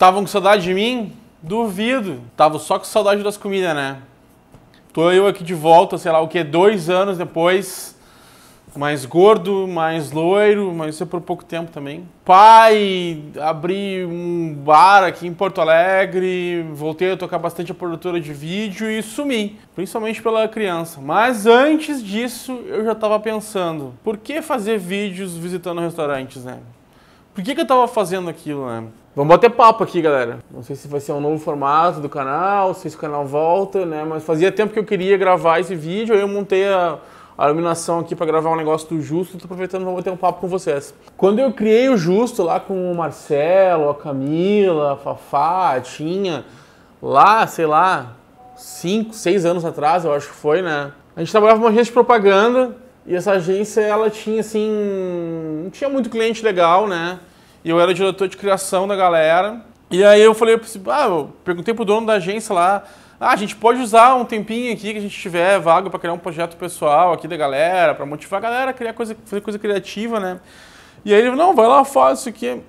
Estavam com saudade de mim? Duvido. Tava só com saudade das comidas, né? Tô eu aqui de volta, sei lá o que, dois anos depois. Mais gordo, mais loiro, mas isso é por pouco tempo também. Pai, abri um bar aqui em Porto Alegre, voltei a tocar bastante a produtora de vídeo e sumi, principalmente pela criança. Mas antes disso, eu já estava pensando, por que fazer vídeos visitando restaurantes, né? Por que, que eu estava fazendo aquilo, né? Vamos bater papo aqui, galera. Não sei se vai ser um novo formato do canal, se esse canal volta, né? Mas fazia tempo que eu queria gravar esse vídeo, aí eu montei a, a iluminação aqui para gravar um negócio do Justo, tô aproveitando vou bater um papo com vocês. Quando eu criei o Justo lá com o Marcelo, a Camila, a Fafá, a Tinha, lá, sei lá, 5, 6 anos atrás, eu acho que foi, né? A gente trabalhava uma agência de propaganda e essa agência, ela tinha assim, não tinha muito cliente legal, né? E eu era diretor de criação da galera. E aí eu falei, assim, ah, eu perguntei pro dono da agência lá, ah, a gente pode usar um tempinho aqui que a gente tiver vago para criar um projeto pessoal aqui da galera, para motivar a galera a criar coisa, fazer coisa criativa, né? E aí ele, não, vai lá, faz isso aqui.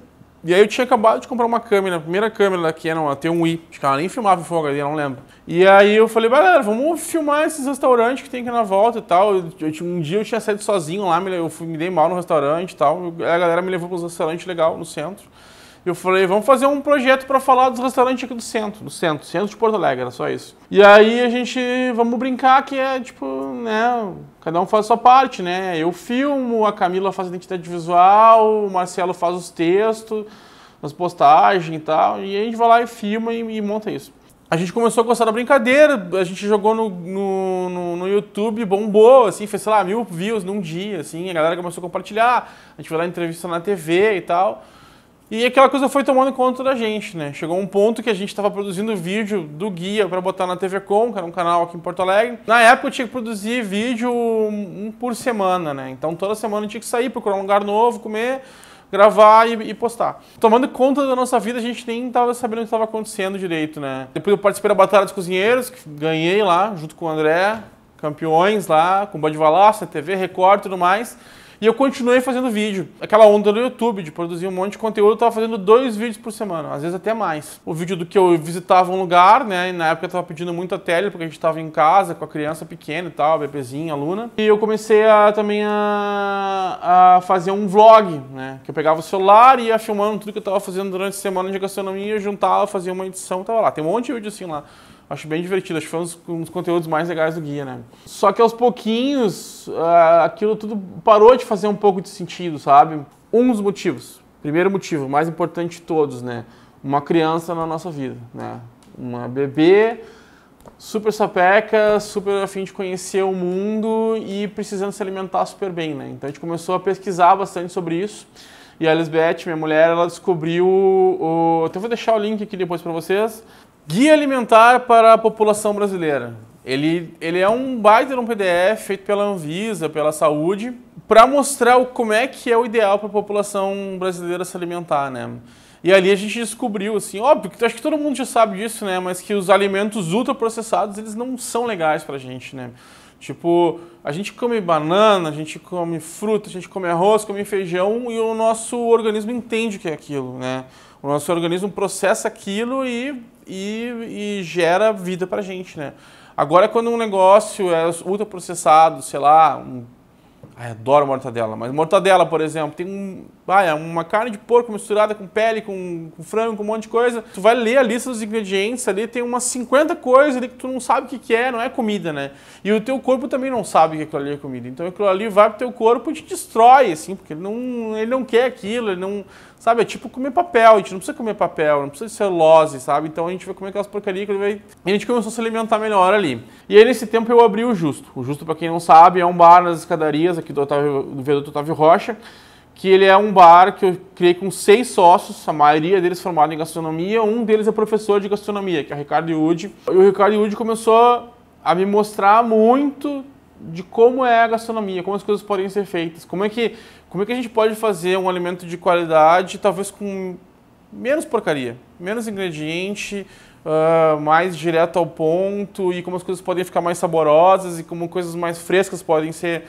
E aí eu tinha acabado de comprar uma câmera, a primeira câmera que era uma T1i, acho que ela nem filmava em ali, eu não lembro. E aí eu falei, galera, vamos filmar esses restaurantes que tem aqui na volta e tal. Eu, eu, um dia eu tinha saído sozinho lá, eu fui, me dei mal no restaurante e tal, a galera me levou para um restaurante legal no centro. Eu falei, vamos fazer um projeto para falar dos restaurantes aqui do centro, do centro, centro de Porto Alegre, era só isso. E aí a gente, vamos brincar que é tipo, né, cada um faz a sua parte, né? Eu filmo, a Camila faz a identidade visual, o Marcelo faz os textos, as postagens e tal, e a gente vai lá e filma e, e monta isso. A gente começou a gostar da brincadeira, a gente jogou no, no, no, no, YouTube, bombou, assim, fez, sei lá, mil views num dia, assim, a galera começou a compartilhar, a gente foi lá entrevista na TV e tal. E aquela coisa foi tomando conta da gente, né? Chegou um ponto que a gente estava produzindo vídeo do guia para botar na TV Com, que era um canal aqui em Porto Alegre. Na época eu tinha que produzir vídeo um por semana, né? Então toda semana eu tinha que sair, procurar um lugar novo, comer, gravar e, e postar. Tomando conta da nossa vida, a gente nem estava sabendo o que estava acontecendo direito, né? Depois eu participei da Batalha dos Cozinheiros, que ganhei lá, junto com o André, campeões lá, com o Bode Valassa, TV Record e tudo mais. E eu continuei fazendo vídeo. Aquela onda do YouTube, de produzir um monte de conteúdo, eu tava fazendo dois vídeos por semana, às vezes até mais. O vídeo do que eu visitava um lugar, né? E na época eu tava pedindo muita tele, porque a gente tava em casa com a criança pequena e tal, bebezinha, aluna. E eu comecei a, também a, a fazer um vlog, né? Que eu pegava o celular e ia filmando tudo que eu tava fazendo durante a semana de gastronomia, juntava, fazia uma edição, tava lá. Tem um monte de vídeo assim lá. Acho bem divertido, acho que foi um dos, conteúdos mais legais do guia, né? Só que aos pouquinhos, uh, aquilo tudo parou de fazer um pouco de sentido, sabe? Um dos motivos. Primeiro motivo, mais importante de todos, né? Uma criança na nossa vida, né? Uma bebê, super sapeca, super afim de conhecer o mundo e precisando se alimentar super bem, né? Então a gente começou a pesquisar bastante sobre isso. E a Lisbeth, minha mulher, ela descobriu o... Então vou deixar o link aqui depois para vocês Guia Alimentar para a População Brasileira. Ele, ele é um baita um PDF feito pela Anvisa, pela saúde, para mostrar o, como é que é o ideal para a população brasileira se alimentar, né? E ali a gente descobriu, assim, óbvio, que acho que todo mundo já sabe disso, né? Mas que os alimentos ultraprocessados, eles não são legais para a gente, né? Tipo, a gente come banana, a gente come fruta, a gente come arroz, come feijão e o nosso organismo entende o que é aquilo, né? O nosso organismo processa aquilo e e, e gera vida para gente, né? Agora, quando um negócio é ultraprocessado, sei lá, um... Ai, adoro mortadela, mas mortadela, por exemplo, tem um, ah, uma carne de porco misturada com pele, com, com, frango, com um monte de coisa. Tu vai ler a lista dos ingredientes ali, tem umas 50 coisas ali que tu não sabe o que, que é, não é comida, né? E o teu corpo também não sabe que aquilo ali é comida. Então aquilo ali vai pro teu corpo e te destrói, assim, porque ele não, ele não quer aquilo, ele não Sabe, é tipo comer papel, a gente não precisa comer papel, não precisa de celulose, sabe? Então a gente vai comer aquelas porcarias que ele vai... E a gente começou a se alimentar melhor ali. E aí nesse tempo eu abri o Justo. O Justo, para quem não sabe, é um bar nas escadarias aqui do, Otávio, do viaduto Otávio Rocha, que ele é um bar que eu criei com seis sócios, a maioria deles formado em gastronomia, um deles é professor de gastronomia, que é o Ricardo Iudi. E o Ricardo Iudi começou a me mostrar muito de como é a gastronomia, como as coisas podem ser feitas, como é que como é que a gente pode fazer um alimento de qualidade, talvez com menos porcaria, menos ingrediente, uh, mais direto ao ponto e como as coisas podem ficar mais saborosas e como coisas mais frescas podem ser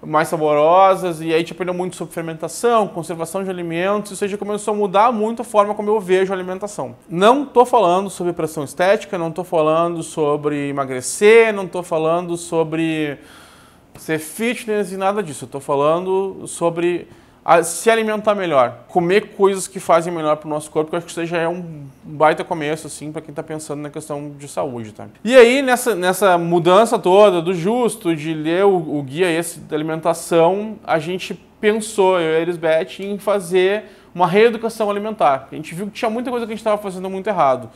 mais saborosas e aí te aprendeu muito sobre fermentação, conservação de alimentos, ou seja, começou a mudar muito a forma como eu vejo a alimentação. Não estou falando sobre pressão estética, não estou falando sobre emagrecer, não estou falando sobre ser fitness e nada disso. Eu tô falando sobre a, se alimentar melhor, comer coisas que fazem melhor para o nosso corpo, que eu acho que isso já é um baita começo, assim, para quem está pensando na questão de saúde, tá? E aí, nessa, nessa mudança toda do justo, de ler o, o guia esse da alimentação, a gente pensou, eu e a Elisbeth, em fazer uma reeducação alimentar. A gente viu que tinha muita coisa que a gente estava fazendo muito errado.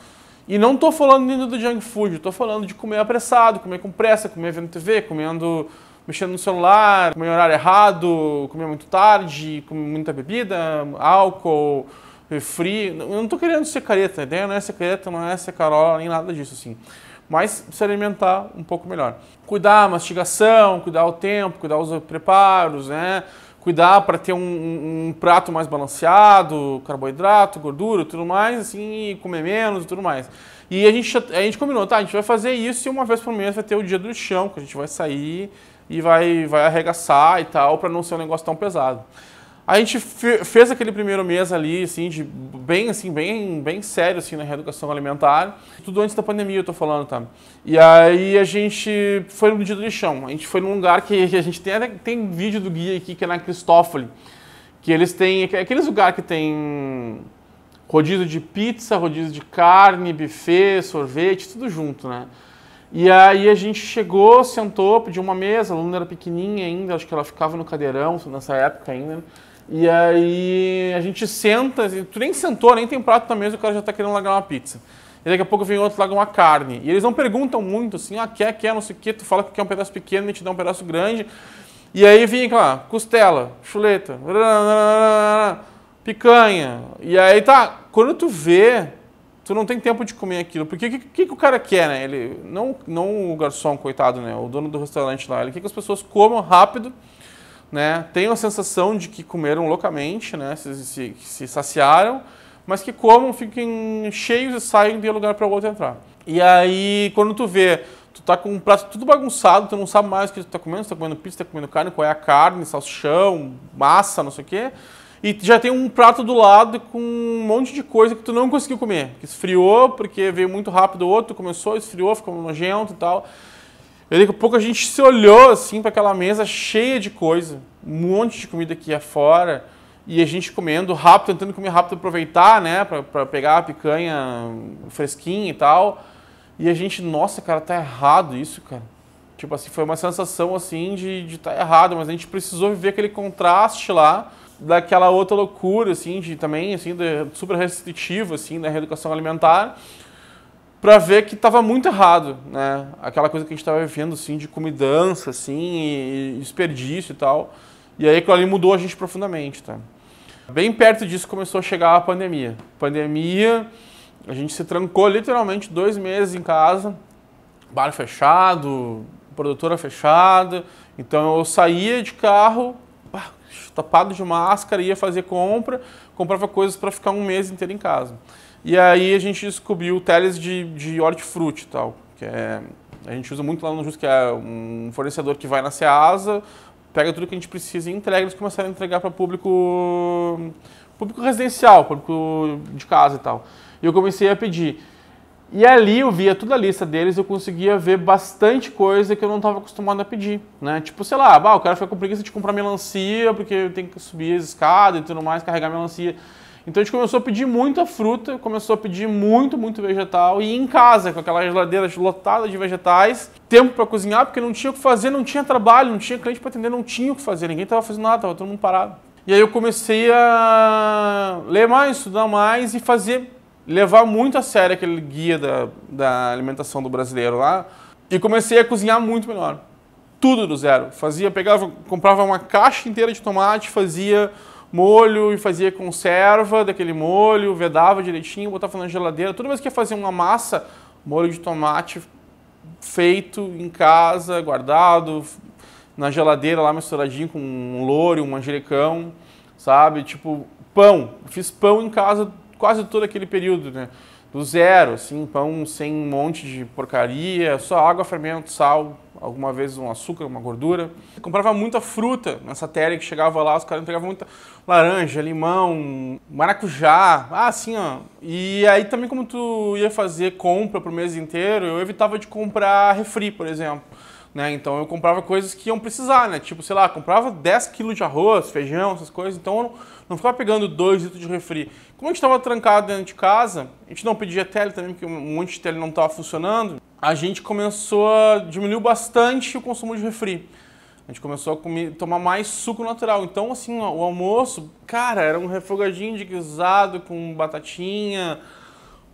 E não estou falando ainda do junk food, estou falando de comer apressado, comer com pressa, comer vendo TV, comendo mexendo no celular, comer horário errado, comer muito tarde, comer muita bebida, álcool, eh, frio. Eu não estou querendo ser careta, a ideia não é ser careta, não é ser carola, nem nada disso assim. Mas se alimentar um pouco melhor. Cuidar a mastigação, cuidar o tempo, cuidar os preparos, né? Cuidar para ter um, um, um, prato mais balanceado, carboidrato, gordura, tudo mais, assim, comer menos e tudo mais. E a gente, a gente combinou, tá? A gente vai fazer isso e uma vez por mês vai ter o dia do chão, que a gente vai sair e vai, vai arregaçar e tal, para não ser um negócio tão pesado. A gente fez aquele primeiro mês ali, assim, de bem, assim, bem, bem sério, assim, na reeducação alimentar. Tudo antes da pandemia, eu tô falando, tá? E aí a gente foi no dia do lixão. A gente foi num lugar que a gente tem, tem vídeo do guia aqui, que é na Cristófoli. Que eles têm, é aqueles lugares que tem rodízio de pizza, rodízio de carne, buffet, sorvete, tudo junto, né? E aí a gente chegou, sentou, pediu uma mesa, a Luna era pequenininha ainda, acho que ela ficava no cadeirão nessa época ainda. Né? E aí a gente senta, assim, tu nem sentou, nem tem prato na mesa, o cara já tá querendo largar uma pizza. E daqui a pouco vem outro larga uma carne. E eles não perguntam muito, assim, ah, quer, quer, não sei o quê, tu fala que quer um pedaço pequeno, ele te dá um pedaço grande. E aí vinha, lá, costela, chuleta, picanha. E aí tá, quando tu vê, tu não tem tempo de comer aquilo. Porque o que, que, que, o cara quer, né? Ele, não, não o garçom, coitado, né? O dono do restaurante lá. Ele quer que as pessoas comam rápido, né? Tenham a sensação de que comeram loucamente, né? Se, se, se saciaram, mas que comam, fiquem cheios e saiam de um lugar para o outro entrar. E aí, quando tu vê, tu tá com um prato tudo bagunçado, tu não sabe mais o que tu tá comendo, se tá comendo pizza, se tá comendo carne, qual é a carne, salsichão, massa, não sei o quê e já tem um prato do lado com um monte de coisa que tu não conseguiu comer. Que esfriou, porque veio muito rápido o outro, começou, esfriou, ficou nojento e tal. E daqui a pouco a gente se olhou assim para aquela mesa cheia de coisa, um monte de comida aqui afora, e a gente comendo rápido, tentando comer rápido, aproveitar, né, para pegar a picanha fresquinha e tal. E a gente, nossa, cara, tá errado isso, cara. Tipo assim, foi uma sensação assim de estar tá errado, mas a gente precisou viver aquele contraste lá daquela outra loucura, assim, de também, assim, de, super restritivo, assim, da né, reeducação alimentar, para ver que estava muito errado, né? Aquela coisa que a gente estava vivendo, assim, de comidança, assim, e desperdício e tal. E aí aquilo ali mudou a gente profundamente, tá? Bem perto disso começou a chegar a pandemia. Pandemia, a gente se trancou literalmente dois meses em casa, bar fechado, produtora fechada. Então eu saía de carro tapado de máscara, ia fazer compra, comprava coisas para ficar um mês inteiro em casa. E aí a gente descobriu teles de, de hortifruti e tal, que é, a gente usa muito lá no Jus, que é um fornecedor que vai na Ceasa, pega tudo que a gente precisa e entrega, eles começaram a entregar para público público residencial, público de casa e tal. E eu comecei a pedir. E ali eu via toda a lista deles, eu conseguia ver bastante coisa que eu não estava acostumado a pedir, né? Tipo, sei lá, ah, o cara fica com preguiça de comprar melancia porque tem que subir as escadas e tudo mais, carregar melancia. Então a gente começou a pedir muita fruta, começou a pedir muito, muito vegetal e em casa, com aquela geladeira lotada de vegetais, tempo para cozinhar, porque não tinha o que fazer, não tinha trabalho, não tinha cliente para atender, não tinha o que fazer, ninguém estava fazendo nada, estava todo mundo parado. E aí eu comecei a ler mais, estudar mais e fazer levar muito a sério aquele guia da, da alimentação do brasileiro lá e comecei a cozinhar muito melhor. Tudo do zero. Fazia, pegava, comprava uma caixa inteira de tomate, fazia molho e fazia conserva daquele molho, vedava direitinho, botava na geladeira. Toda vez que ia fazer uma massa, molho de tomate feito em casa, guardado na geladeira lá misturadinho com um louro, um manjericão, sabe? Tipo pão. Fiz pão em casa quase todo aquele período, né? Do zero, assim, pão sem um monte de porcaria, só água, fermento, sal, alguma vez um açúcar, uma gordura. Comprava muita fruta nessa tele que chegava lá, os caras entregavam muita laranja, limão, maracujá, ah, assim, ó. E aí também como tu ia fazer compra pro mês inteiro, eu evitava de comprar refri, por exemplo né? Então eu comprava coisas que iam precisar, né? Tipo, sei lá, comprava 10 quilos de arroz, feijão, essas coisas. Então eu não, não ficava pegando 2 litros de refri. Como a gente estava trancado dentro de casa, a gente não pedia tele também, porque um monte de tele não estava funcionando. A gente começou a diminuir bastante o consumo de refri. A gente começou a comer, tomar mais suco natural. Então, assim, ó, o almoço, cara, era um refogadinho de guisado com batatinha,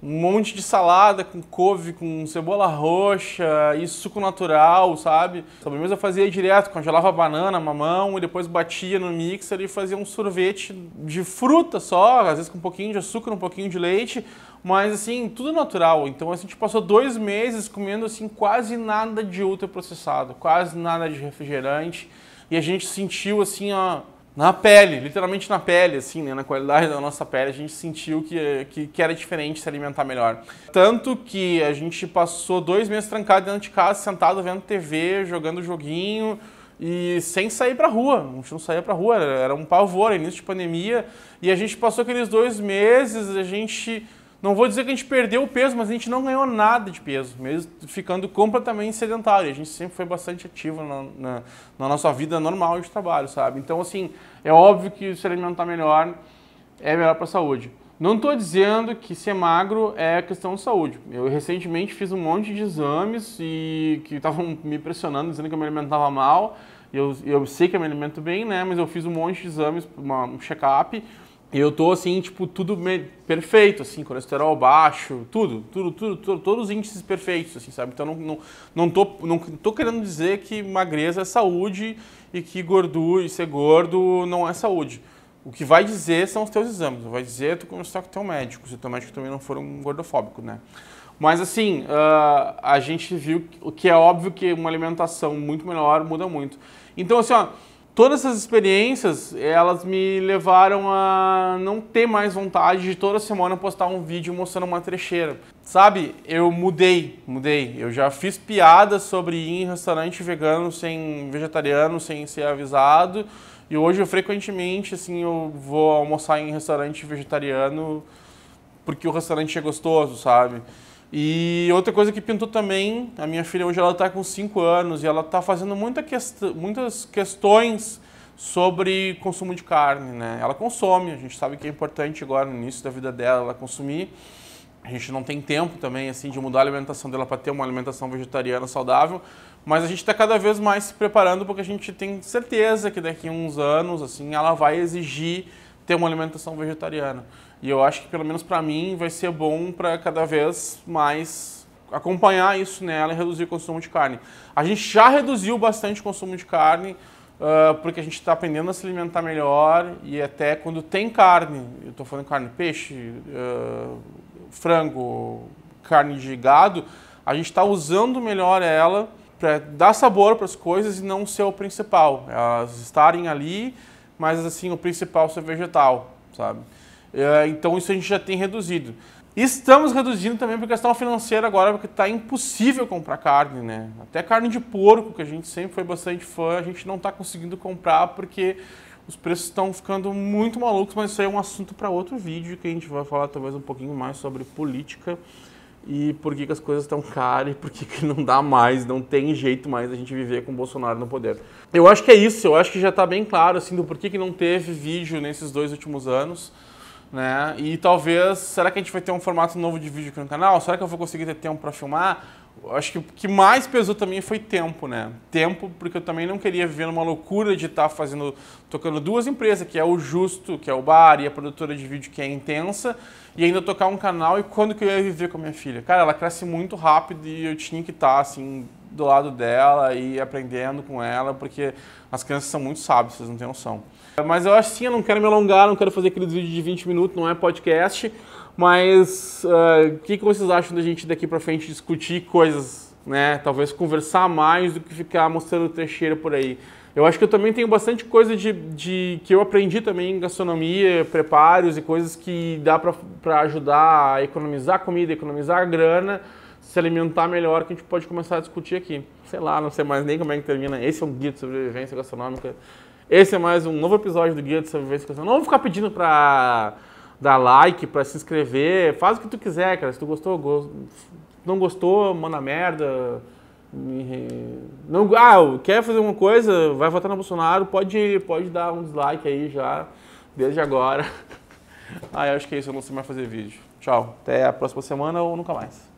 um monte de salada com couve, com cebola roxa e suco natural, sabe? Sobremesa eu fazia direto, congelava banana, mamão e depois batia no mixer e fazia um sorvete de fruta só, às vezes com um pouquinho de açúcar, um pouquinho de leite, mas assim, tudo natural. Então assim, a gente passou dois meses comendo assim quase nada de ultraprocessado, quase nada de refrigerante e a gente sentiu assim, ó, na pele, literalmente na pele, assim, né? na qualidade da nossa pele, a gente sentiu que, que, que, era diferente se alimentar melhor. Tanto que a gente passou dois meses trancado dentro de casa, sentado vendo TV, jogando joguinho e sem sair pra rua. A gente não saía pra rua, era um pavor, início de pandemia. E a gente passou aqueles dois meses, a gente não vou dizer que a gente perdeu o peso, mas a gente não ganhou nada de peso, mesmo ficando completamente sedentário. A gente sempre foi bastante ativo na, na, na nossa vida normal de trabalho, sabe? Então, assim, é óbvio que se alimentar melhor é melhor para a saúde. Não estou dizendo que ser magro é questão de saúde. Eu recentemente fiz um monte de exames e que estavam me pressionando, dizendo que eu me alimentava mal. Eu, eu sei que eu me alimento bem, né? Mas eu fiz um monte de exames, uma, um check-up eu tô assim, tipo, tudo perfeito, assim, colesterol baixo, tudo, tudo, tudo, tudo, todos os índices perfeitos, assim, sabe? Então não, não, não, tô, não tô querendo dizer que magreza é saúde e que gordura e ser gordo não é saúde. O que vai dizer são os teus exames, vai dizer tu conversar com o teu médico, se o teu médico também não for um gordofóbico, né? Mas assim, uh, a gente viu que é óbvio que uma alimentação muito melhor muda muito. Então, assim, ó todas essas experiências, elas me levaram a não ter mais vontade de toda semana postar um vídeo mostrando uma trecheira. Sabe, eu mudei, mudei. Eu já fiz piadas sobre ir em restaurante vegano sem vegetariano, sem ser avisado. E hoje eu frequentemente, assim, eu vou almoçar em restaurante vegetariano porque o restaurante é gostoso, sabe? E outra coisa que pintou também, a minha filha hoje ela está com 5 anos e ela está fazendo muita quest muitas questões sobre consumo de carne, né? Ela consome, a gente sabe que é importante agora no início da vida dela ela consumir. A gente não tem tempo também assim de mudar a alimentação dela para ter uma alimentação vegetariana saudável, mas a gente está cada vez mais se preparando porque a gente tem certeza que daqui a uns anos assim ela vai exigir ter uma alimentação vegetariana. E eu acho que, pelo menos para mim, vai ser bom para cada vez mais acompanhar isso nela e reduzir o consumo de carne. A gente já reduziu bastante o consumo de carne, uh, porque a gente está aprendendo a se alimentar melhor e até quando tem carne, eu estou falando carne, peixe, uh, frango, carne de gado, a gente está usando melhor ela para dar sabor para as coisas e não ser o principal. Elas estarem ali mas assim o principal ser vegetal, sabe? É, então isso a gente já tem reduzido. Estamos reduzindo também por questão financeira agora, porque está impossível comprar carne, né? Até carne de porco, que a gente sempre foi bastante fã, a gente não está conseguindo comprar porque os preços estão ficando muito malucos, mas isso aí é um assunto para outro vídeo que a gente vai falar talvez um pouquinho mais sobre política e por que, que as coisas estão caras e por que, que não dá mais, não tem jeito mais a gente viver com o Bolsonaro no poder. Eu acho que é isso, eu acho que já está bem claro assim, do porquê que não teve vídeo nesses dois últimos anos né? E talvez, será que a gente vai ter um formato novo de vídeo aqui no canal? Será que eu vou conseguir ter tempo para filmar? Acho que o que mais pesou também foi tempo, né? Tempo, porque eu também não queria viver numa loucura de estar tá fazendo, tocando duas empresas, que é o Justo, que é o Bar, e a produtora de vídeo, que é intensa, e ainda tocar um canal. E quando que eu ia viver com a minha filha? Cara, ela cresce muito rápido e eu tinha que estar, tá, assim, do lado dela e aprendendo com ela, porque as crianças são muito sábias, vocês não têm noção. Mas eu acho sim, eu não quero me alongar, não quero fazer aqueles vídeos de 20 minutos, não é podcast, mas eh, o uh, que, que vocês acham da gente daqui para frente discutir coisas, né? Talvez conversar mais do que ficar mostrando trecheira por aí. Eu acho que eu também tenho bastante coisa de, de que eu aprendi também em gastronomia, preparos e coisas que dá para ajudar a economizar comida, economizar grana, se alimentar melhor, que a gente pode começar a discutir aqui. Sei lá, não sei mais nem como é que termina. Esse é um guia de sobrevivência gastronômica. Esse é mais um novo episódio do Guia de Sobrevivência Gastronômica. Não vou ficar pedindo pra dar like, pra se inscrever. Faz o que tu quiser, cara. Se tu gostou, go... não gostou, manda merda. Não, ah, quer fazer alguma coisa? Vai votar no Bolsonaro? Pode, pode dar um dislike aí já, desde agora. Ah, eu acho que é isso. Eu não sei mais fazer vídeo. Tchau. Até a próxima semana ou nunca mais.